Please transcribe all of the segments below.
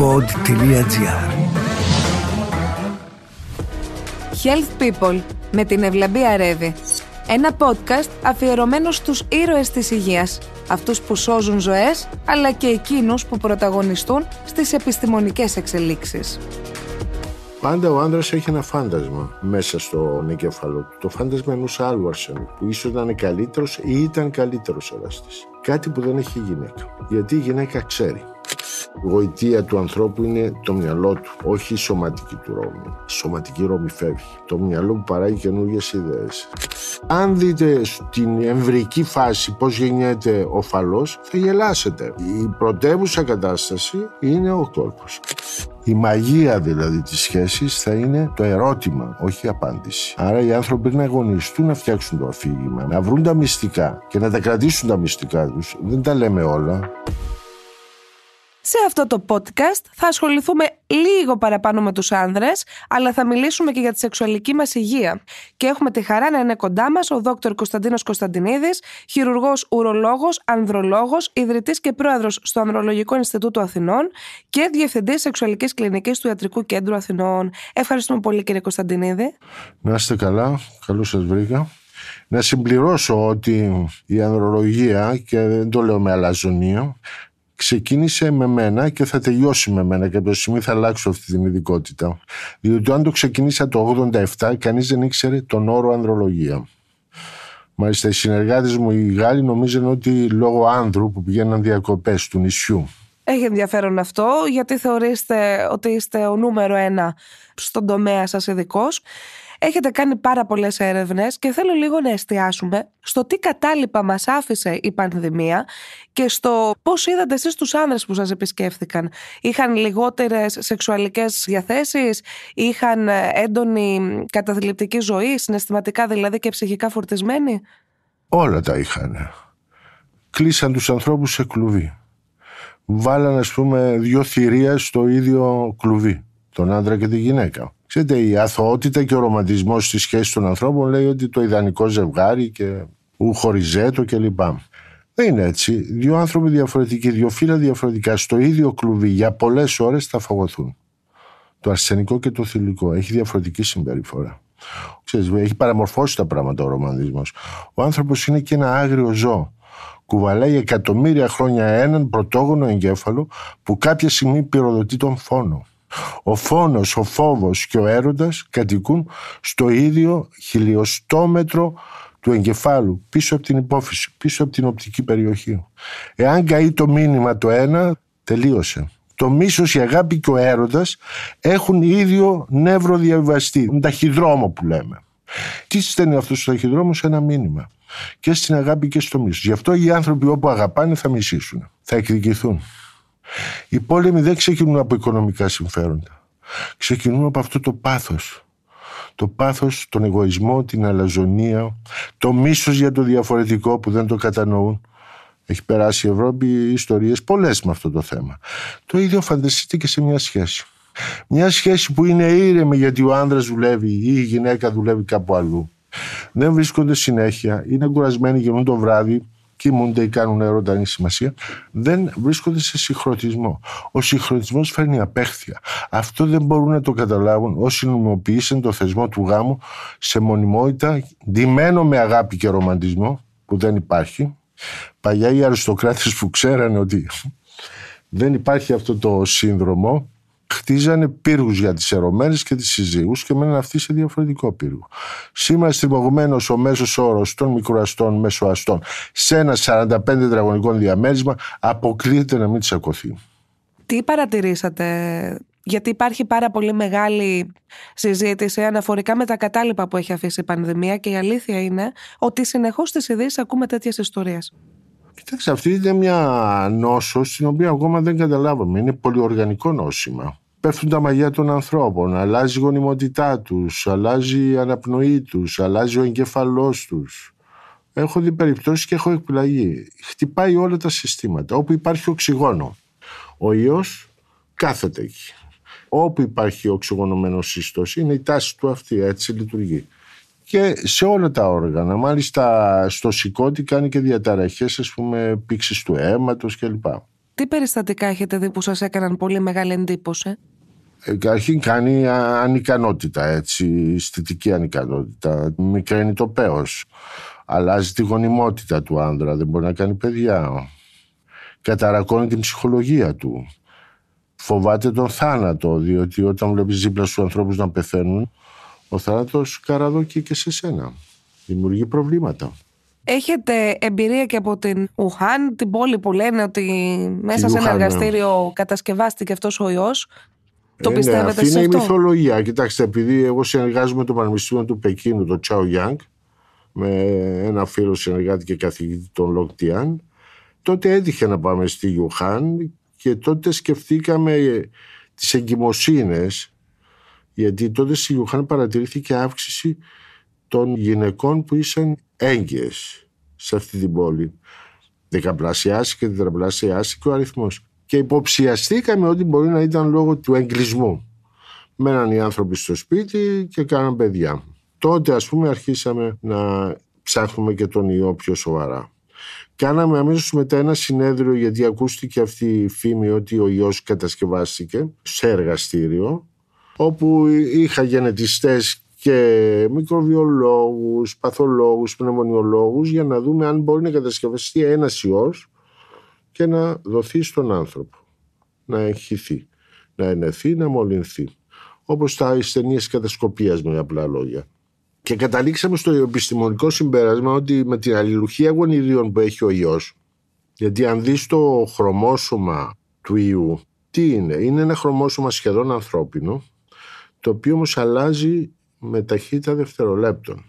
pod.gr Health People με την Ευλαμπία Ρέβη. Ένα podcast αφιερωμένο στους ήρωες της υγείας, αυτούς που σώζουν ζωές, αλλά και εκείνους που πρωταγωνιστούν στις επιστημονικές εξελίξεις. Πάντα ο άντρα έχει ένα φάντασμα μέσα στο εγκεφαλό του. Το φάντασμα ενός άλλου που ίσως ήταν καλύτερος ή ήταν καλύτερος εραστής. Κάτι που δεν έχει η γυναίκα. Γιατί η γυναίκα ξέρει. Η γοητεία του ανθρώπου είναι το μυαλό του, όχι η σωματική του ρόμη. Η σωματική ρόμη φεύγει. Το μυαλό που παράγει καινούργιες ιδέες. Αν δείτε στην εμβρική φάση πώς γεννιέται ο φαλός, θα γελάσετε. Η πρωτεύουσα κατάσταση είναι ο κόλπος. Η μαγεία δηλαδή της σχέσης θα είναι το ερώτημα, όχι η απάντηση. Άρα οι άνθρωποι να αγωνιστούν να φτιάξουν το αφήγημα, να βρουν τα μυστικά και να τα κρατήσουν τα μυστικά τους. Δεν τα λέμε όλα. Σε αυτό το podcast θα ασχοληθούμε λίγο παραπάνω με τους άνδρες, αλλά θα μιλήσουμε και για τη σεξουαλική μας υγεία. Και έχουμε τη χαρά να είναι κοντά μας ο δόκτωρ Κωνσταντίνος Κωνσταντινίδης, χειρουργός ουρολόγος, ανδρολόγος, ιδρυτής και πρόεδρος στο Ανδρολογικό Ινστιτούτο Αθηνών και διευθυντής σεξουαλικής κλινικής του Ιατρικού Κέντρου Αθηνών. Ευχαριστούμε πολύ κύριε Κωνσταντινίδη. Να είστε καλά, καλώς σας βρήκα. Να συμπληρώσω ότι η ανδρολογία, και δεν το λέω με αλαζονία, ξεκίνησε με μένα και θα τελειώσει με μένα. το σημείο θα αλλάξω αυτή την ειδικότητα. Διότι αν το ξεκίνησα το 87, κανείς δεν ήξερε τον όρο ανδρολογία. Μάλιστα, οι συνεργάτες μου, οι Γάλλοι, νομίζαν ότι λόγω άνδρου που πηγαίναν διακοπές του νησιού. Έχει ενδιαφέρον αυτό, γιατί θεωρείστε ότι είστε ο νούμερο ένα στον τομέα σας ειδικός. Έχετε κάνει πάρα πολλές έρευνες και θέλω λίγο να εστιάσουμε στο τι κατάλοιπα μας άφησε η πανδημία και στο πώς είδατε εσείς τους άνδρες που σας επισκέφθηκαν. Είχαν λιγότερες σεξουαλικές διαθέσεις, είχαν ε, έντονη καταθλιπτική ζωή, συναισθηματικά δηλαδή και ψυχικά φορτισμένη. Όλα τα είχαν. Κλείσαν τους ανθρώπους σε κλουβί. Βάλαν ας πούμε δύο θηρία στο ίδιο κλουβί, τον άντρα και τη γυναίκα. Ξέρετε, η αθωότητα και ο ρομαντισμός στη σχέση των ανθρώπων λέει ότι το ιδανικό ζευγάρι και ου χωριζέτο κλπ. Δεν είναι έτσι. Δύο άνθρωποι διαφορετικοί, δύο φύλλα διαφορετικά, στο ίδιο κλουβί για πολλές ώρες θα φαγωθούν. Το αρσενικό και το θηλυκό έχει διαφορετική συμπεριφορά. Ξέρεις, έχει παραμορφώσει τα πράγματα ο ρομαντισμός. Ο άνθρωπος είναι και ένα άγριο ζώο. Κουβαλάει εκατομμύρια χρόνια έναν πρωτόγονο εγκέφαλο που κάποια στιγμή πυροδοτεί τον φόνο. Ο φόνος, ο φόβος και ο έρωτας κατοικούν στο ίδιο χιλιοστόμετρο του εγκεφάλου, πίσω από την υπόφυση, πίσω από την οπτική περιοχή. Εάν καεί το μήνυμα το ένα, τελείωσε. Το μίσος, η αγάπη και ο έρωτας έχουν ίδιο νεύρο με ταχυδρόμο που λέμε. Τι στέλνει αυτός ο ταχυδρόμος, ένα μήνυμα. Και στην αγάπη και στο μίσος. Γι' αυτό οι άνθρωποι όπου αγαπάνε θα μισήσουν, θα εκδικηθούν. Οι πόλεμοι δεν ξεκινούν από οικονομικά συμφέροντα. Ξεκινούν από αυτό το πάθος. Το πάθος, τον εγωισμό, την αλαζονία, το μίσος για το διαφορετικό που δεν το κατανοούν. Έχει περάσει η Ευρώπη ιστορίες πολλές με αυτό το θέμα. Το ίδιο φανταστείτε και σε μια σχέση. Μια σχέση που είναι ήρεμη γιατί ο άνδρας δουλεύει ή η γυναίκα δουλεύει κάπου αλλού. Δεν βρίσκονται συνέχεια, είναι κουρασμένοι γίνουν το βράδυ κοιμούνται ή κάνουν νερό, δεν σημασία, δεν βρίσκονται σε συγχρονισμό. Ο συγχρονισμός φέρνει απέχθεια. Αυτό δεν μπορούν να το καταλάβουν όσοι νομιμοποίησαν το θεσμό του γάμου σε μονιμότητα, ντυμένο με αγάπη και ρομαντισμό, που δεν υπάρχει. Παλιά οι αριστοκράτες που ξέρανε ότι δεν υπάρχει αυτό το σύνδρομο, χτίζανε πύργους για τις ερωμένες και τις συζύγους και μέναν αυτοί σε διαφορετικό πύργο. Σήμερα στριμωγμένος ο μέσος όρος των μικροαστών μεσοαστών σε ένα 45 τετραγωνικό διαμέρισμα αποκλείεται να μην τσακωθεί. Τι παρατηρήσατε γιατί υπάρχει πάρα πολύ μεγάλη συζήτηση αναφορικά με τα κατάλοιπα που έχει αφήσει η πανδημία και η αλήθεια είναι ότι συνεχώς στις ειδήσεις ακούμε τέτοιες ιστορίες. Κοιτάξτε, αυτή είναι μια νόσος στην οποία ακόμα δεν καταλάβαμε. Είναι πολυοργανικό νόσημα πέφτουν τα μαγιά των ανθρώπων, αλλάζει η γονιμότητά τους, αλλάζει η αναπνοή τους, αλλάζει ο εγκέφαλός τους. Έχω δει περιπτώσεις και έχω εκπλαγεί. Χτυπάει όλα τα συστήματα. Όπου υπάρχει οξυγόνο, ο ιός κάθεται εκεί. Όπου υπάρχει οξυγονωμένος σύστος, είναι η τάση του αυτή, έτσι λειτουργεί. Και σε όλα τα όργανα, μάλιστα στο σηκώτη κάνει και διαταραχές, ας πούμε, πήξης του αίματος κλπ. Τι περιστατικά έχετε δει που σας έκαναν πολύ μεγάλη εντύπωση? Ε, κάνει ανικανότητα, έτσι, αισθητική ανικανότητα. Μικραίνει το πέος. Αλλάζει τη γονιμότητα του άνδρα, δεν μπορεί να κάνει παιδιά. Καταρακώνει την ψυχολογία του. Φοβάται τον θάνατο, διότι όταν βλέπεις δίπλα σου ανθρώπους να πεθαίνουν, ο θάνατος καραδόκει και σε σένα. Δημιουργεί προβλήματα. Έχετε εμπειρία και από την Ουχάν, την πόλη που λένε ότι μέσα σε ένα ναι. εργαστήριο κατασκευάστηκε αυτός ο ιός. Το ε, ναι, πιστεύετε ναι, αυτή είναι η μυθολογία. Κοιτάξτε, επειδή εγώ συνεργάζομαι με το Πανεπιστήμιο του Πεκίνου, το Τσάο Γιάνγκ, με ένα φίλο συνεργάτη και καθηγητή των Τιάν, τότε έτυχε να πάμε στη Ουχάν και τότε σκεφτήκαμε τις εγκυμοσύνες, γιατί τότε στη Ιουχάν παρατηρήθηκε αύξηση των γυναικών που ήσαν έγκυες σε αυτή την πόλη. Δεκαπλασιάστηκε, τετραπλασιάστηκε ο αριθμός. Και υποψιαστήκαμε ότι μπορεί να ήταν λόγω του εγκλισμού. Μέναν οι άνθρωποι στο σπίτι και κάναν παιδιά. Τότε ας πούμε αρχίσαμε να ψάχνουμε και τον ιό πιο σοβαρά. Κάναμε αμέσως μετά ένα συνέδριο γιατί ακούστηκε αυτή η φήμη ότι ο ιός κατασκευάστηκε σε εργαστήριο όπου είχα γενετιστές και μικροβιολόγους, παθολόγους, πνευμονιολόγους για να δούμε αν μπορεί να κατασκευαστεί ένας ιός και να δοθεί στον άνθρωπο, να εγχυθεί, να ενεθεί, να μολυνθεί. Όπως τα ταινίες κατασκοπίας με απλά λόγια. Και καταλήξαμε στο επιστημονικό συμπέρασμα ότι με την αλληλουχία γονιδίων που έχει ο ιός, γιατί αν δεις το χρωμόσωμα του ιού, τι είναι, είναι ένα χρωμόσωμα σχεδόν ανθρώπινο, το οποίο όμως αλλάζει με ταχύτητα δευτερολέπτων.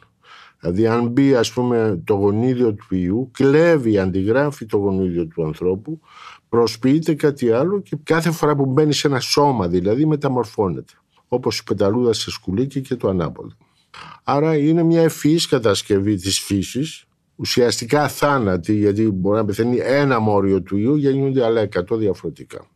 Δηλαδή αν μπει ας πούμε το γονίδιο του ιού, κλέβει, αντιγράφει το γονίδιο του ανθρώπου, προσποιείται κάτι άλλο και κάθε φορά που μπαίνει σε ένα σώμα δηλαδή μεταμορφώνεται. Όπως η πεταλούδα σε σκουλίκι και το ανάποδο. Άρα είναι μια ευφυής κατασκευή της φύσης, ουσιαστικά θάνατη γιατί μπορεί να πεθαίνει ένα μόριο του ιού γεννιούνται άλλα 100 διαφορετικά.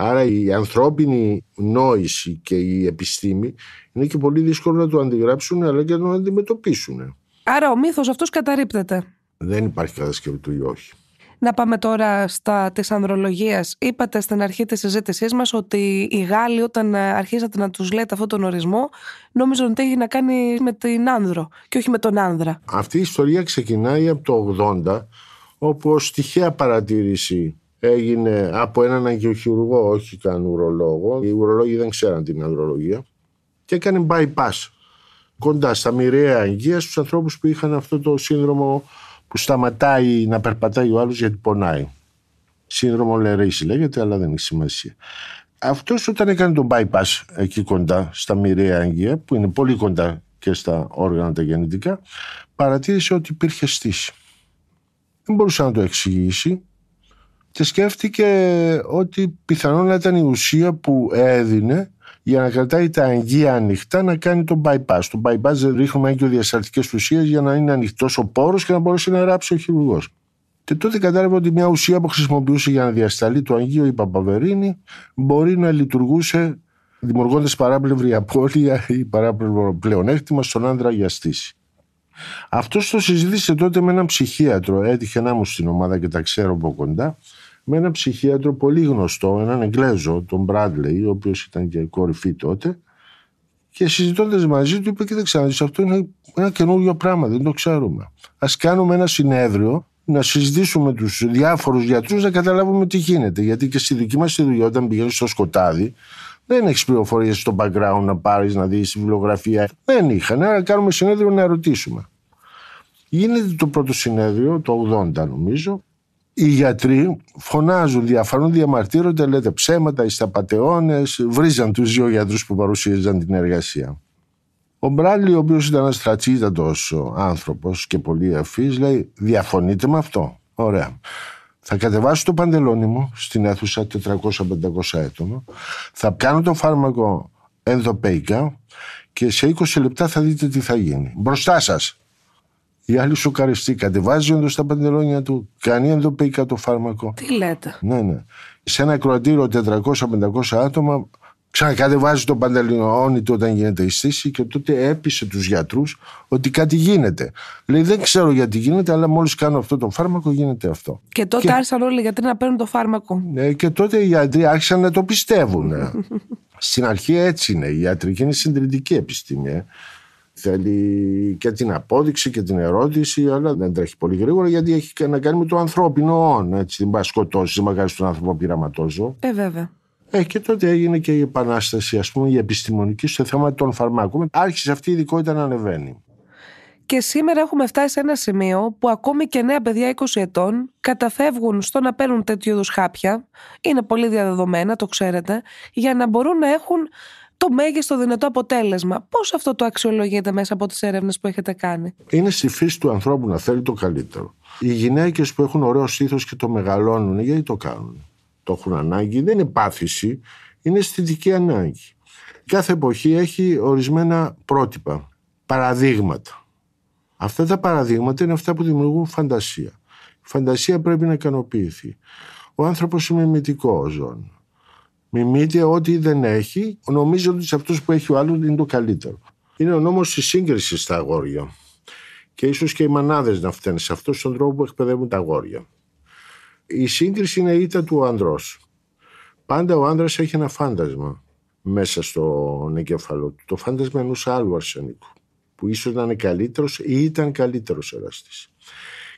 Άρα η ανθρώπινη νόηση και η επιστήμη είναι και πολύ δύσκολο να το αντιγράψουν αλλά και να το αντιμετωπίσουν. Άρα ο μύθος αυτός καταρρύπτεται. Δεν υπάρχει κατασκευή του ή όχι. Να πάμε τώρα στα της ανδρολογίας. Είπατε στην αρχή της συζήτησής μας ότι οι Γάλλοι, όταν αρχίσατε να τους λέτε αυτόν τον ορισμό, νόμιζαν ότι έχει να κάνει με την άνδρο και όχι με τον άνδρα. Αυτή η ιστορία ξεκινάει από το 80, όπου ως τυχαία παρατήρηση έγινε από έναν αγιοχειρουργό, όχι καν ουρολόγο. Οι ουρολόγοι δεν ξέραν την ουρολογία. Και έκανε bypass κοντά στα μοιραία αγγείας στου ανθρώπους που είχαν αυτό το σύνδρομο που σταματάει να περπατάει ο άλλος γιατί πονάει. Σύνδρομο Λερίση λέγεται, αλλά δεν έχει σημασία. Αυτός όταν έκανε τον bypass εκεί κοντά στα μοιραία αγγεία, που είναι πολύ κοντά και στα όργανα τα γεννητικά, παρατήρησε ότι υπήρχε στήση. Δεν μπορούσε να το εξηγήσει, και σκέφτηκε ότι πιθανόν να ήταν η ουσία που έδινε για να κρατάει τα αγγεία ανοιχτά να κάνει τον bypass. Το bypass ρίχνουμε διασταλτικέ ουσίε για να είναι ανοιχτός ο πόρος και να μπορέσει να ράψει ο χειρουργός. Και τότε κατάλαβε ότι μια ουσία που χρησιμοποιούσε για να διασταλεί το αγγείο η Παπαβερίνη μπορεί να λειτουργούσε δημιουργώντας παράπλευρη απώλεια ή παράπλευρο πλεονέκτημα στον άντρα για στήση. Αυτός το συζήτησε τότε με έναν ψυχίατρο. Έτυχε να μου στην ομάδα και τα ξέρω από κοντά με έναν ψυχίατρο πολύ γνωστό, έναν Εγγλέζο, τον Μπράντλεϊ, ο οποίος ήταν και κορυφή τότε. Και συζητώντας μαζί του, είπε: Κοίταξε, αυτό είναι ένα καινούριο πράγμα, δεν το ξέρουμε. Ας κάνουμε ένα συνέδριο να συζητήσουμε τους διάφορους γιατρούς να καταλάβουμε τι γίνεται. Γιατί και στη δική μας τη δουλειά, όταν πηγαίνεις στο σκοτάδι, δεν έχεις πληροφορίες στο background να πάρεις, να δεις τη βιβλιογραφία. Δεν είχαν. Άρα κάνουμε συνέδριο να ρωτήσουμε. Γίνεται το πρώτο συνέδριο, το 80 νομίζω, οι γιατροί φωνάζουν, διαφανούν, διαμαρτύρονται, λέτε ψέματα, είστε απαταιώνες, βρίζαν τους δύο γιατρούς που παρουσίαζαν την εργασία. Ο Μπράλι, ο οποίος ήταν ένα άνθρωπος και πολύ ευφύς, λέει διαφωνείτε με αυτό. Ωραία. Θα κατεβάσω το παντελόνι μου στην αίθουσα 400-500 έτομα. θα κάνω το φάρμακο ενδοπέικα και σε 20 λεπτά θα δείτε τι θα γίνει. Μπροστά σας. Οι άλλοι σοκαριστήκατε. κατεβάζει όντως τα παντελόνια του. Κάνει ενδοπήκα το φάρμακο. Τι λέτε. Ναι, ναι. Σε ένα κροατήριο 400-500 άτομα ξανακατεβάζει το παντελόνι του όταν γίνεται η στήση και τότε έπεισε τους γιατρούς ότι κάτι γίνεται. Λέει δεν ξέρω γιατί γίνεται αλλά μόλις κάνω αυτό το φάρμακο γίνεται αυτό. Και τότε και... άρχισαν όλοι οι γιατροί να παίρνουν το φάρμακο. Ναι, και τότε οι γιατροί άρχισαν να το πιστεύουν. Στην αρχή έτσι είναι. Η ιατρική είναι συντηρητική επιστήμη. Ε. Θέλει και την απόδειξη και την ερώτηση, αλλά δεν τρέχει πολύ γρήγορα γιατί έχει να κάνει με το ανθρώπινο όν. Έτσι, την πα σκοτώσει, δεν μαγάζει τον άνθρωπο πειραματόζω. Ε, βέβαια. Ε, και τότε έγινε και η επανάσταση, ας πούμε, η επιστημονική στο θέμα των φαρμάκων. Άρχισε αυτή η ειδικότητα να ανεβαίνει. Και σήμερα έχουμε φτάσει σε ένα σημείο που ακόμη και νέα παιδιά 20 ετών καταφεύγουν στο να παίρνουν τέτοιου είδους χάπια. Είναι πολύ διαδεδομένα, το ξέρετε, για να μπορούν να έχουν το μέγιστο δυνατό αποτέλεσμα. Πώς αυτό το αξιολογείτε μέσα από τις έρευνες που έχετε κάνει, Είναι στη φύση του ανθρώπου να θέλει το καλύτερο. Οι γυναίκες που έχουν ωραίο στήθος και το μεγαλώνουν, γιατί το κάνουν. Το έχουν ανάγκη, δεν είναι πάθηση, είναι αισθητική ανάγκη. Κάθε εποχή έχει ορισμένα πρότυπα, παραδείγματα. Αυτά τα παραδείγματα είναι αυτά που δημιουργούν φαντασία. Η φαντασία πρέπει να ικανοποιηθεί. Ο άνθρωπος είναι μυτικό ζώνη. Μιμείται ό,τι δεν έχει, νομίζω ότι σε αυτό που έχει ο άλλος είναι το καλύτερο. Είναι ο νόμος της σύγκρισης στα αγόρια. Και ίσως και οι μανάδες να φταίνουν σε αυτό στον τρόπο που εκπαιδεύουν τα αγόρια. Η σύγκριση είναι η ήττα του ανδρός. Πάντα ο άνδρας έχει ένα φάντασμα μέσα στον εγκέφαλο του. Το φάντασμα ενός άλλου αρσενικού, που ίσως να είναι καλύτερος ή ήταν καλύτερος εραστής.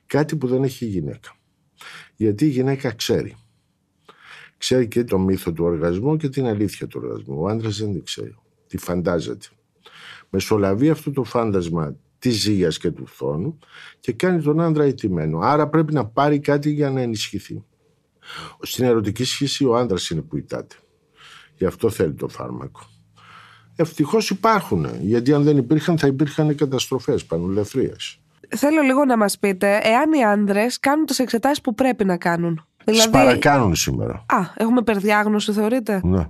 Κάτι που δεν έχει η γυναίκα. Γιατί η γυναίκα ξέρει ξέρει και το μύθο του οργασμού και την αλήθεια του οργασμού. Ο άντρας δεν την ξέρει. Τη φαντάζεται. Μεσολαβεί αυτό το φάντασμα της ζύγιας και του φθόνου και κάνει τον άντρα ηττημένο. Άρα πρέπει να πάρει κάτι για να ενισχυθεί. Στην ερωτική σχέση ο άντρας είναι που ητάται. Γι' αυτό θέλει το φάρμακο. Ευτυχώς υπάρχουν, γιατί αν δεν υπήρχαν θα υπήρχαν καταστροφές πανουλευθρία. Θέλω λίγο να μας πείτε εάν οι άνδρες κάνουν τις εξετάσεις που πρέπει να κάνουν. Δηλαδή... παρακάνουν σήμερα. Α, έχουμε περδιάγνωση θεωρείτε. Ναι.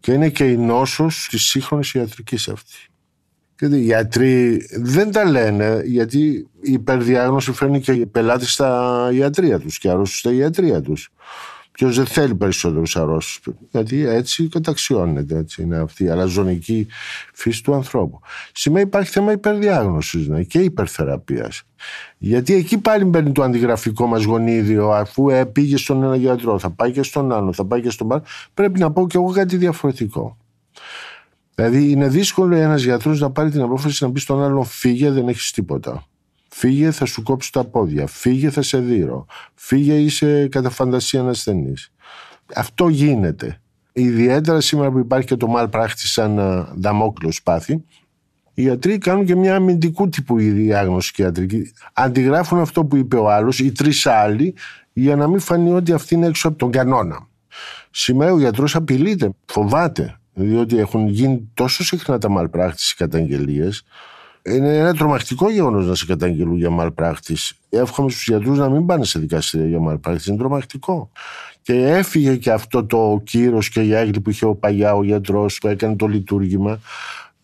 Και είναι και η νόσος της σύγχρονης ιατρικής αυτή. Γιατί οι γιατροί δεν τα λένε, γιατί η υπερδιάγνωση φέρνει και οι πελάτες στα ιατρία τους και αρρώστους στα ιατρία τους. Ποιος δεν θέλει περισσότερους αρρώσου. Γιατί έτσι καταξιώνεται. Έτσι είναι αυτή η αλαζονική φύση του ανθρώπου. Σημαίνει υπάρχει θέμα υπερδιάγνωσης ναι, και υπερθεραπείας. Γιατί εκεί πάλι μπαίνει το αντιγραφικό μας γονίδιο, αφού ε, πήγε στον ένα γιατρό, θα πάει και στον άλλο, θα πάει και στον άλλο. Πρέπει να πω κι εγώ κάτι διαφορετικό. Δηλαδή είναι δύσκολο ένας γιατρός να πάρει την απόφαση να πει στον άλλον φύγε, δεν έχεις τίποτα. Φύγε, θα σου κόψω τα πόδια. Φύγε, θα σε δείρω. Φύγε, είσαι κατά φαντασία ασθενής. Αυτό γίνεται. Ιδιαίτερα σήμερα που υπάρχει και το malpractice σαν δαμόκλειο σπάθη, οι γιατροί κάνουν και μια αμυντικού τύπου διάγνωση και ιατρική. Αντιγράφουν αυτό που είπε ο άλλος, οι τρεις άλλοι, για να μην φανεί ότι αυτή είναι έξω από τον κανόνα. Σήμερα ο γιατρός απειλείται, φοβάται, διότι έχουν γίνει τόσο συχνά τα malpractice καταγγελίες, είναι ένα τρομακτικό γεγονός να σε καταγγελούν για malpractice. Εύχομαι στους γιατρούς να μην πάνε σε δικαστήρια για malpractice. Είναι τρομακτικό. Και έφυγε και αυτό το κύρος και η άγλη που είχε ο παλιά ο γιατρός που έκανε το λειτουργήμα.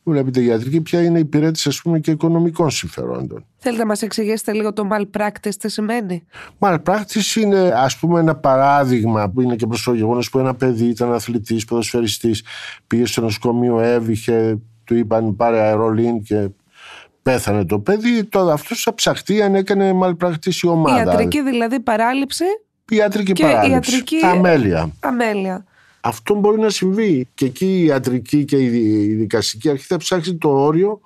Βλέπετε, γιατρική, πια είναι η υπηρέτηση ας πούμε, και οικονομικών συμφερόντων. Θέλετε να μας εξηγήσετε λίγο το malpractice τι σημαίνει. Malpractice είναι ας πούμε ένα παράδειγμα που είναι και προς το γεγονός που ένα παιδί ήταν αθλητής, ποδοσφαιριστής, πήγε στο νοσοκομείο, έβηχε, του είπαν πάρε αερολίν και πέθανε το παιδί, τώρα αυτός θα ψαχτεί αν έκανε η ομάδα. Ιατρική δηλαδή παράληψη. Ιατρική και παράληψη. Ιατρική... Αμέλεια. Αυτό μπορεί να συμβεί. Και εκεί η ιατρική και η δικαστική αρχή θα ψάξει το όριο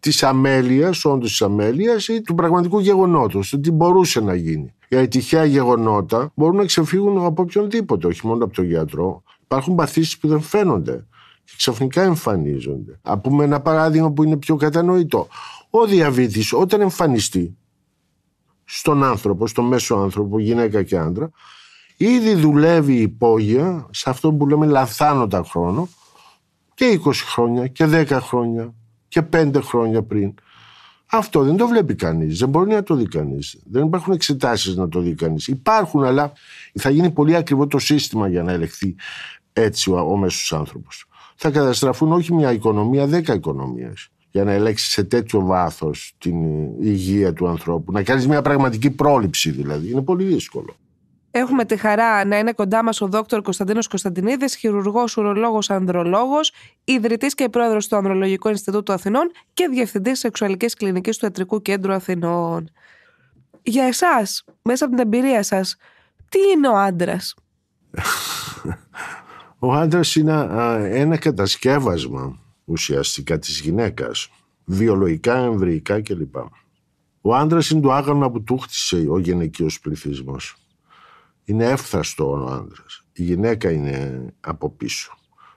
της αμέλειας, όντως της αμέλειας ή του πραγματικού γεγονότος, ότι τι μπορούσε να γίνει. Για τυχαία γεγονότα μπορούν να ξεφύγουν από οποιονδήποτε, όχι μόνο από τον γιατρό. Υπάρχουν παθήσεις που δεν φαίνονται ξαφνικά εμφανίζονται. Α πούμε ένα παράδειγμα που είναι πιο κατανοητό. Ο διαβήτης όταν εμφανιστεί στον άνθρωπο, στον μέσο άνθρωπο, γυναίκα και άντρα, ήδη δουλεύει υπόγεια σε αυτό που λέμε λαθάνοντα χρόνο και 20 χρόνια και 10 χρόνια και 5 χρόνια πριν. Αυτό δεν το βλέπει κανείς. Δεν μπορεί να το δει κανείς. Δεν υπάρχουν εξετάσεις να το δει κανείς. Υπάρχουν, αλλά θα γίνει πολύ ακριβό το σύστημα για να ελεγχθεί έτσι ο, ο μέσος άνθρωπος θα καταστραφούν όχι μια οικονομία, δέκα οικονομίες. για να ελέγξεις σε τέτοιο βάθος την υγεία του ανθρώπου. Να κάνεις μια πραγματική πρόληψη δηλαδή. Είναι πολύ δύσκολο. Έχουμε τη χαρά να είναι κοντά μας ο δόκτωρ Κωνσταντίνος Κωνσταντινίδης, χειρουργός, ουρολόγος, ανδρολόγος, ιδρυτής και πρόεδρος του Ανδρολογικού Ινστιτούτου Αθηνών και διευθυντής σεξουαλικής κλινικής του Ιατρικού Κέντρου Αθηνών. Για εσάς, μέσα από την εμπειρία σας, τι είναι ο άντρας. Ο άντρας είναι ένα κατασκεύασμα ουσιαστικά της γυναίκας, βιολογικά, εμβρυϊκά κλπ. Ο άντρας είναι το άγαρμα που του χτίσε ο γυναικείος πληθυσμός. Είναι εύθραστο ο άντρας. Η γυναίκα είναι από πίσω.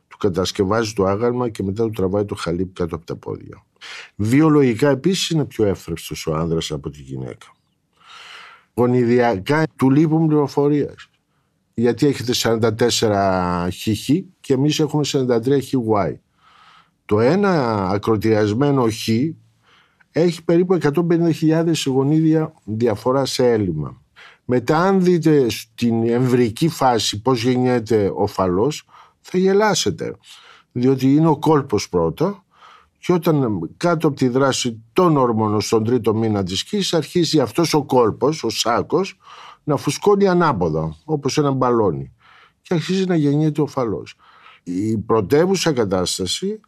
Του κατασκευάζει το άγαλμα και μετά του τραβάει το χαλί κάτω από τα πόδια. Βιολογικά επίσης είναι πιο εύθραστος ο άντρας από τη γυναίκα. Γονιδιακά του λείπουν πληροφορίες γιατί έχετε 44 χ και εμείς έχουμε 43 χι. Το ένα ακροτηριασμένο χ έχει περίπου 150.000 γονίδια διαφορά σε έλλειμμα. Μετά αν δείτε στην εμβρική φάση πώς γεννιέται ο φαλός θα γελάσετε. Διότι είναι ο κόλπος πρώτα και όταν κάτω από τη δράση των ορμόνων στον τρίτο μήνα της σκής αρχίζει αυτός ο κόλπος, ο σάκος να φουσκώνει ανάποδα, όπως ένα μπαλόνι. Και αρχίζει να γεννιέται ο φαλός. Η πρωτεύουσα κατάσταση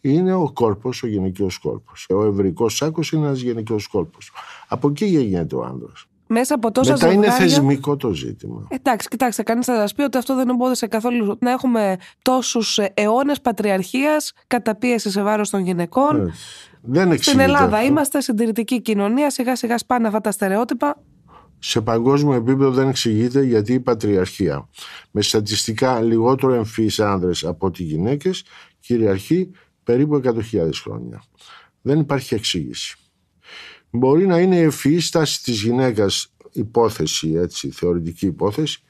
είναι ο κόλπος, ο γενικός κόλπος. Ο ευρικός σάκος είναι ένας γενικός κόλπος. Από εκεί γεννιέται ο άνδρας. Μέσα από τόσα Μετά είναι θεσμικό το ζήτημα. Εντάξει, κοιτάξτε, κανείς θα σας πει ότι αυτό δεν εμπόδισε καθόλου να έχουμε τόσους αιώνες πατριαρχίας, καταπίεσης σε βάρος των γυναικών. Δεν Στην Ελλάδα αυτό. είμαστε συντηρητική κοινωνία, σιγά σιγά σπάνε αυτά τα στερεότυπα σε παγκόσμιο επίπεδο δεν εξηγείται γιατί η πατριαρχία με στατιστικά λιγότερο εμφύς άνδρες από ότι γυναίκες κυριαρχεί περίπου 100.000 χρόνια. Δεν υπάρχει εξήγηση. Μπορεί να είναι η ευφυή στάση της γυναίκας υπόθεση, έτσι, θεωρητική υπόθεση,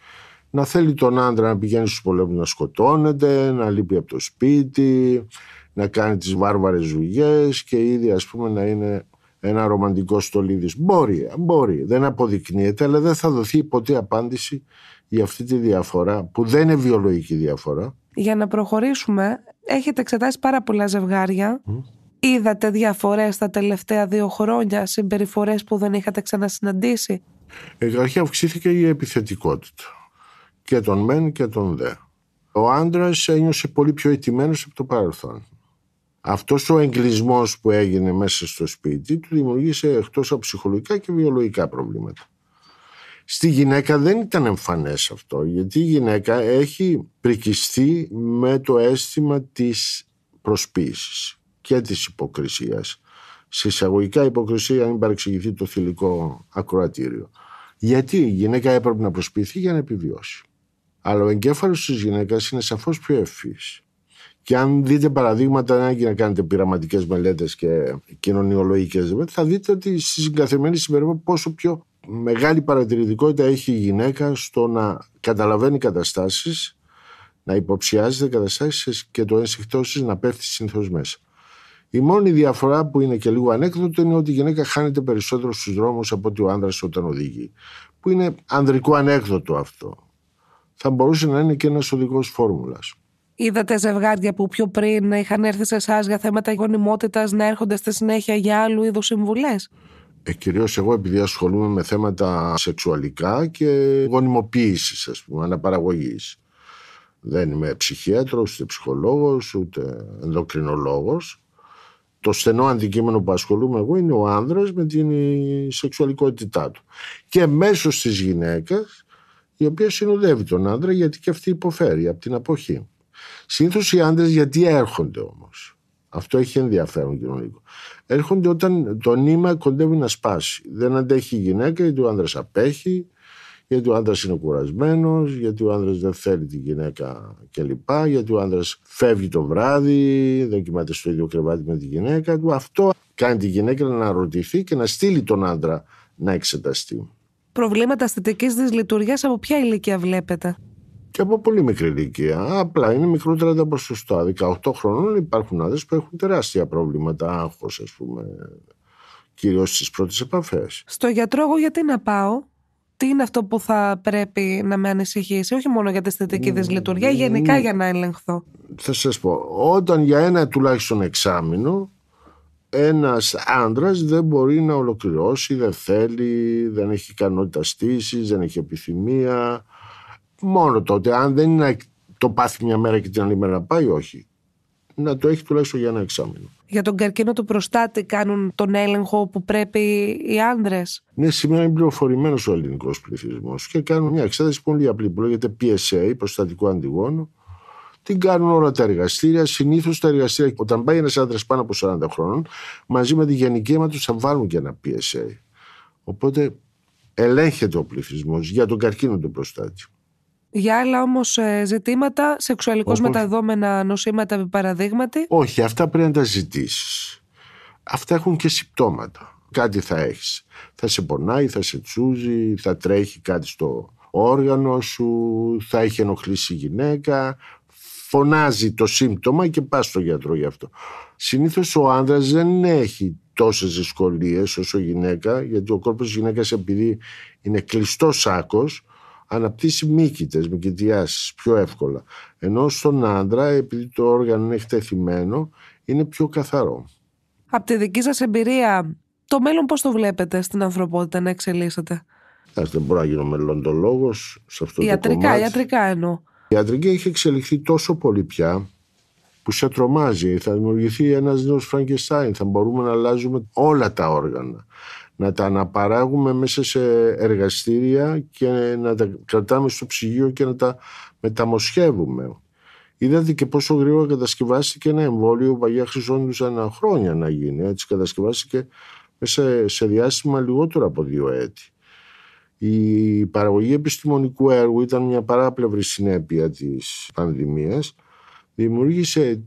να θέλει τον άντρα να πηγαίνει στους πολέμους να σκοτώνεται, να λείπει από το σπίτι, να κάνει τις βάρβαρες δουλειές και ήδη ας πούμε να είναι ένα ρομαντικό στολίδι. Μπορεί, μπορεί, δεν αποδεικνύεται, αλλά δεν θα δοθεί ποτέ απάντηση για αυτή τη διαφορά που δεν είναι βιολογική διαφορά. Για να προχωρήσουμε, έχετε εξετάσει πάρα πολλά ζευγάρια. Είδατε διαφορές τα τελευταία δύο χρόνια, συμπεριφορές που δεν είχατε ξανασυναντήσει. Εξ αυξήθηκε η επιθετικότητα και των μεν και των δε. Ο άντρας ένιωσε πολύ πιο ετοιμένος από το παρελθόν αυτός ο εγκλισμός που έγινε μέσα στο σπίτι του δημιουργήσε εκτός από ψυχολογικά και βιολογικά προβλήματα. Στη γυναίκα δεν ήταν εμφανές αυτό, γιατί η γυναίκα έχει πρικιστεί με το αίσθημα της προσποίησης και της υποκρισίας. Σε εισαγωγικά υποκρισία αν παρεξηγηθεί το θηλυκό ακροατήριο. Γιατί η γυναίκα έπρεπε να προσποιηθεί για να επιβιώσει. Αλλά ο εγκέφαλος της γυναίκας είναι σαφώς πιο ευφύ. Και αν δείτε παραδείγματα, και να κάνετε πειραματικές μελέτες και κοινωνιολογικές, θα δείτε ότι στη συγκαθεμένη συμπεριφορά πόσο πιο μεγάλη παρατηρητικότητα έχει η γυναίκα στο να καταλαβαίνει καταστάσεις, να υποψιάζεται καταστάσεις και το ένσυχτό της να πέφτει συνήθως μέσα. Η μόνη διαφορά που είναι και λίγο ανέκδοτο είναι ότι η γυναίκα χάνεται περισσότερο στους δρόμους από ότι ο άνδρας όταν οδηγεί. Που είναι ανδρικό ανέκδοτο αυτό. Θα μπορούσε να είναι και ένας οδηγό φόρμουλας. Είδατε ζευγάρια που πιο πριν είχαν έρθει σε εσάς για θέματα γονιμότητας να έρχονται στη συνέχεια για άλλου είδους συμβουλές. Ε, Κυρίως εγώ επειδή ασχολούμαι με θέματα σεξουαλικά και γονιμοποίησης, ας πούμε, αναπαραγωγής. Δεν είμαι ψυχίατρος, ούτε ψυχολόγος ούτε ενδοκρινολόγος. Το στενό αντικείμενο που ασχολούμαι εγώ είναι ο άνδρας με την σεξουαλικότητά του. Και μέσω στις γυναίκες, η οποία συνοδεύει τον άνδρα γιατί και αυτή υποφέρει από την αποχή. Συνήθως οι άντρες γιατί έρχονται όμως. Αυτό έχει ενδιαφέρον κοινωνικό. Έρχονται όταν το νήμα κοντεύει να σπάσει. Δεν αντέχει η γυναίκα γιατί ο άντρα απέχει, γιατί ο άντρα είναι κουρασμένος, γιατί ο άντρα δεν θέλει τη γυναίκα κλπ. Γιατί ο άντρα φεύγει το βράδυ, δεν κοιμάται στο ίδιο κρεβάτι με τη γυναίκα του. Αυτό κάνει τη γυναίκα να αναρωτηθεί και να στείλει τον άντρα να εξεταστεί. Προβλήματα αισθητική δυσλειτουργίας από ποια ηλικία βλέπετε και από πολύ μικρή ηλικία. Απλά είναι μικρότερα τα ποσοστά. 18 χρονών υπάρχουν άντρες που έχουν τεράστια προβλήματα, άγχος, ας πούμε, κυρίως στις πρώτες επαφές. Στο γιατρό, εγώ γιατί να πάω, τι είναι αυτό που θα πρέπει να με ανησυχήσει, όχι μόνο για τη θετική δυσλειτουργία, γενικά για να ελεγχθώ. Θα σας πω, όταν για ένα τουλάχιστον εξάμεινο ένας άντρας δεν μπορεί να ολοκληρώσει, δεν θέλει, δεν έχει ικανότητα στήσης, δεν έχει επιθυμία, Μόνο τότε, αν δεν είναι το πάθει μια μέρα και την άλλη μέρα να πάει, όχι. Να το έχεις τουλάχιστον για ένα εξάμεινο. Για τον καρκίνο του προστάτη κάνουν τον έλεγχο που πρέπει οι άνδρες. Ναι, σήμερα είναι πληροφορημένος ο ελληνικός πληθυσμός και κάνουν μια εξέταση πολύ απλή που λέγεται PSA, προστατικό αντιγόνο. Την κάνουν όλα τα εργαστήρια. Συνήθως τα εργαστήρια, όταν πάει ένας άνδρας πάνω από 40 χρόνων, μαζί με τη γενική αίμα τους θα βάλουν και ένα PSA. Οπότε ελέγχεται ο πληθυσμός για τον καρκίνο του προστάτη. Για άλλα όμως ε, ζητήματα, σεξουαλικώς μεταδόμενα νοσήματα επί παραδείγματι. Όχι, αυτά πρέπει να τα ζητήσεις. Αυτά έχουν και συμπτώματα. Κάτι θα έχεις. Θα σε πονάει, θα σε τσούζει, θα τρέχει κάτι στο όργανο σου, θα έχει ενοχλήσει η γυναίκα. Φωνάζει το σύμπτωμα και πας στο γιατρό γι' αυτό. Συνήθως ο άνδρας δεν έχει τόσες δυσκολίες όσο η γυναίκα, γιατί ο κόρπος της γυναίκας επειδή είναι κλειστός σάκος αναπτύσσει μύκητες, μυκητιάσεις πιο εύκολα. Ενώ στον άντρα, επειδή το όργανο είναι χτεθειμένο, είναι πιο καθαρό. Από τη δική σας εμπειρία, το μέλλον πώς το βλέπετε στην ανθρωπότητα να εξελίσσεται. Ας δεν μπορώ να γίνω μελλοντολόγος σε αυτό το κομμάτι. Ιατρικά εννοώ. Η ιατρική έχει εξελιχθεί τόσο πολύ πια που σε τρομάζει. Θα δημιουργηθεί ένας νέος Φραγκεστάιν. Θα μπορούμε να αλλάζουμε όλα τα όργανα να τα αναπαράγουμε μέσα σε εργαστήρια και να τα κρατάμε στο ψυγείο και να τα μεταμοσχεύουμε. Είδατε και πόσο γρήγορα κατασκευάστηκε ένα εμβόλιο που παλιά χρόνια να γίνει. Έτσι κατασκευάστηκε μέσα σε διάστημα λιγότερο από δύο έτη. Η παραγωγή επιστημονικού έργου ήταν μια παράπλευρη συνέπεια της πανδημίας. Δημιούργησε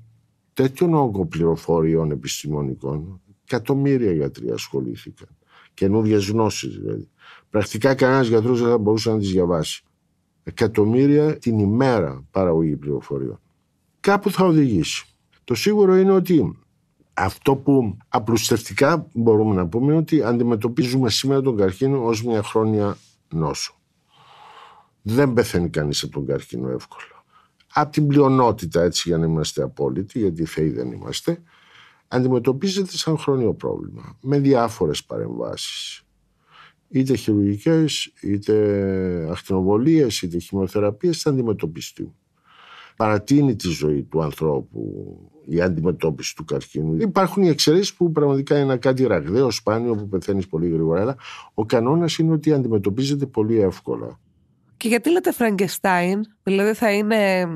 τέτοιον όγκο πληροφοριών επιστημονικών. Εκατομμύρια γιατροί ασχολήθηκαν καινούριε γνώσεις δηλαδή. Πρακτικά κανένας γιατρός δεν θα μπορούσε να τις διαβάσει. Εκατομμύρια την ημέρα παραγωγή πληροφοριών. Κάπου θα οδηγήσει. Το σίγουρο είναι ότι αυτό που απλουστευτικά μπορούμε να πούμε είναι ότι αντιμετωπίζουμε σήμερα τον καρκίνο ως μια χρόνια νόσο. Δεν πεθαίνει κανείς από τον καρκίνο εύκολα. Από την πλειονότητα, έτσι για να είμαστε απόλυτοι, γιατί θεοί δεν είμαστε, αντιμετωπίζεται σαν χρόνιο πρόβλημα με διάφορες παρεμβάσεις. Είτε χειρουργικές, είτε ακτινοβολίες, είτε χημειοθεραπείες θα αντιμετωπιστεί. Παρατείνει τη ζωή του ανθρώπου η αντιμετώπιση του καρκίνου. Υπάρχουν οι εξαιρέσεις που πραγματικά είναι κάτι ραγδαίο, σπάνιο, που πεθαίνεις πολύ γρήγορα. Αλλά ο κανόνας είναι ότι αντιμετωπίζεται πολύ εύκολα. Και γιατί λέτε Φραγκεστάιν, δηλαδή θα είναι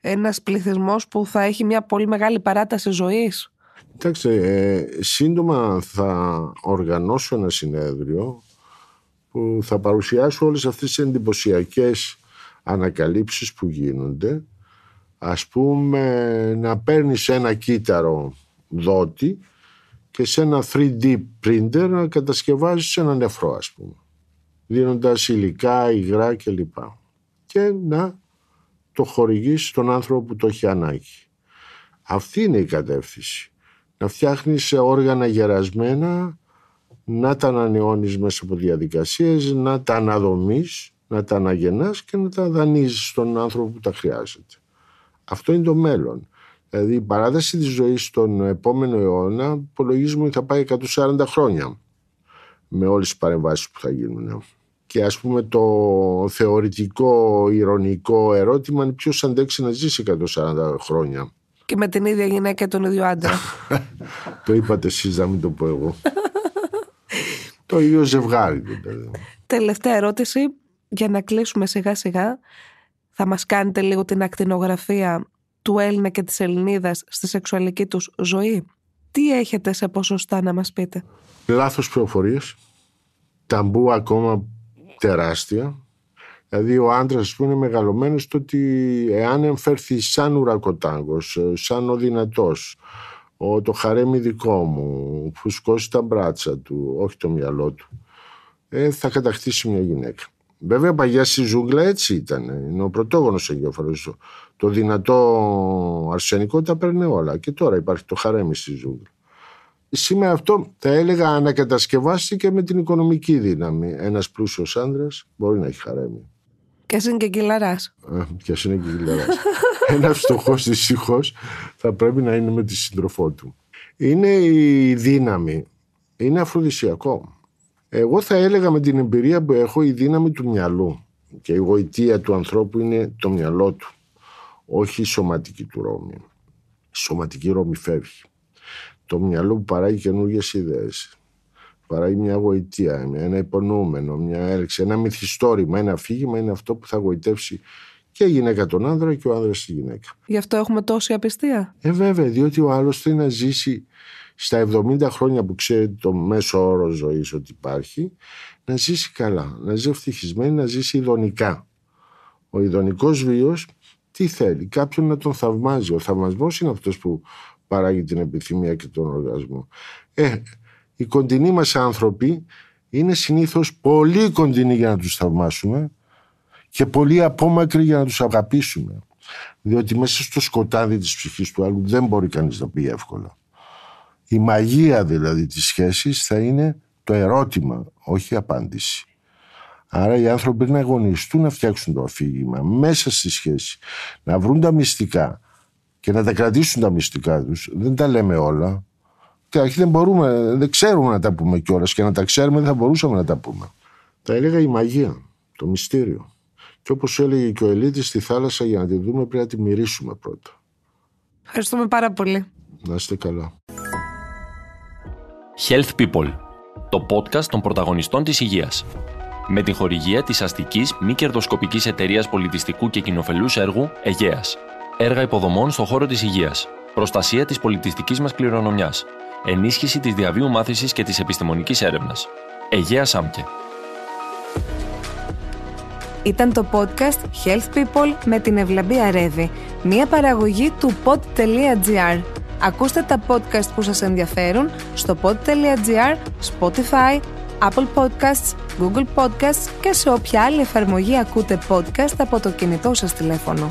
ένας πληθυσμός που θα έχει μια πολύ μεγάλη παράταση ζωής. Κοιτάξτε, σύντομα θα οργανώσω ένα συνέδριο που θα παρουσιάσω όλες αυτές τις εντυπωσιακές ανακαλύψεις που γίνονται. Ας πούμε να παίρνεις ένα κύτταρο δότη και σε ένα 3D printer να κατασκευάζεις ένα νεφρό ας πούμε δίνοντας υλικά, υγρά κλπ. Και να το χορηγείς στον άνθρωπο που το έχει ανάγκη. Αυτή είναι η κατεύθυνση να φτιάχνεις όργανα γερασμένα, να τα ανανεώνεις μέσα από διαδικασίες, να τα αναδομείς, να τα αναγεννάς και να τα δανείζεις στον άνθρωπο που τα χρειάζεται. Αυτό είναι το μέλλον. Δηλαδή η παράδοση της ζωής στον επόμενο αιώνα υπολογίζουμε ότι θα πάει 140 χρόνια με όλες τις παρεμβάσεις που θα γίνουν. Και ας πούμε το θεωρητικό, ηρωνικό ερώτημα είναι ποιος αντέξει να ζήσει 140 χρόνια και με την ίδια γυναίκα και τον ίδιο άντρα. το είπατε εσείς, να μην το πω εγώ. το ίδιο ζευγάρι. Τελευταία ερώτηση για να κλείσουμε σιγά σιγά. Θα μας κάνετε λίγο την ακτινογραφία του Έλληνα και της Ελληνίδας στη σεξουαλική τους ζωή. Τι έχετε σε ποσοστά να μας πείτε. Λάθος πληροφορίες, ταμπού ακόμα τεράστια, Δηλαδή ο άντρας που είναι μεγαλωμένος το ότι εάν εμφέρθει σαν ουρακοτάγκος, ε, σαν ο δυνατός, το χαρέμι δικό μου, που σκώσει τα μπράτσα του, όχι το μυαλό του, ε, θα κατακτήσει μια γυναίκα. Βέβαια παγιά στη ζούγκλα έτσι ήταν. Είναι ο πρωτόγονος εγγύο Το δυνατό αρσενικό τα παίρνει όλα. Και τώρα υπάρχει το χαρέμι στη ζούγκλα. Σήμερα αυτό θα έλεγα ανακατασκευάστηκε με την οικονομική δύναμη. Ένας πλούσιος άντρας μπορεί να έχει χαρέμι. Και είναι και κυλαράς. Ε, και είναι και κυλαράς. Ένας φτωχός δυστυχώ θα πρέπει να είναι με τη σύντροφό του. Είναι η δύναμη. Είναι αφροδισιακό. Εγώ θα έλεγα με την εμπειρία που έχω η δύναμη του μυαλού. Και η γοητεία του ανθρώπου είναι το μυαλό του. Όχι η σωματική του ρόμη. Η σωματική ρόμη φεύγει. Το μυαλό που παράγει καινούργιες ιδέες παράγει μια γοητεία, ένα υπονοούμενο, μια έλξη, ένα μυθιστόρημα, ένα αφήγημα είναι αυτό που θα γοητεύσει και η γυναίκα τον άνδρα και ο άνδρας τη γυναίκα. Γι' αυτό έχουμε τόση απιστία. Ε, βέβαια, διότι ο άλλος θέλει να ζήσει στα 70 χρόνια που ξέρει το μέσο όρο ζωής ότι υπάρχει, να ζήσει καλά, να ζει ευτυχισμένη, να ζήσει ειδονικά. Ο ειδονικός βίος τι θέλει, κάποιον να τον θαυμάζει. Ο θαυμασμός είναι αυτός που παράγει την επιθυμία και τον οργασμό. Ε, οι κοντινοί μας άνθρωποι είναι συνήθως πολύ κοντινοί για να τους θαυμάσουμε και πολύ απόμακροι για να τους αγαπήσουμε. Διότι μέσα στο σκοτάδι της ψυχής του άλλου δεν μπορεί κανείς να πει εύκολα. Η μαγεία δηλαδή της σχέσης θα είναι το ερώτημα, όχι η απάντηση. Άρα οι άνθρωποι πρέπει να αγωνιστούν να φτιάξουν το αφήγημα μέσα στη σχέση, να βρουν τα μυστικά και να τα κρατήσουν τα μυστικά τους. Δεν τα λέμε όλα, αρχή δεν μπορούμε, δεν ξέρουμε να τα πούμε κιόλας και να τα ξέρουμε δεν θα μπορούσαμε να τα πούμε. Τα έλεγα η μαγεία, το μυστήριο. Και όπως έλεγε και ο Ελίτης, στη θάλασσα για να τη δούμε πρέπει να τη μυρίσουμε πρώτα. Ευχαριστούμε πάρα πολύ. Να είστε καλά. Health People, το podcast των πρωταγωνιστών της Υγείας. Με την χορηγία της αστικής μη κερδοσκοπικής εταιρείας πολιτιστικού και κοινοφελούς έργου Αιγαίας. Έργα υποδομών στον χώρο της Υγείας. Προστασία της πολιτιστικής μας κληρονομιάς ενίσχυση της διαβίου μάθησης και της επιστημονικής έρευνας. Αιγαία Σάμκε. Ήταν το podcast Health People με την Ευλαμπία Ρέβη, μια παραγωγή του pod.gr. Ακούστε τα podcast που σας ενδιαφέρουν στο pod.gr, Spotify, Apple Podcasts, Google Podcasts και σε όποια άλλη εφαρμογή ακούτε podcast από το κινητό σας τηλέφωνο.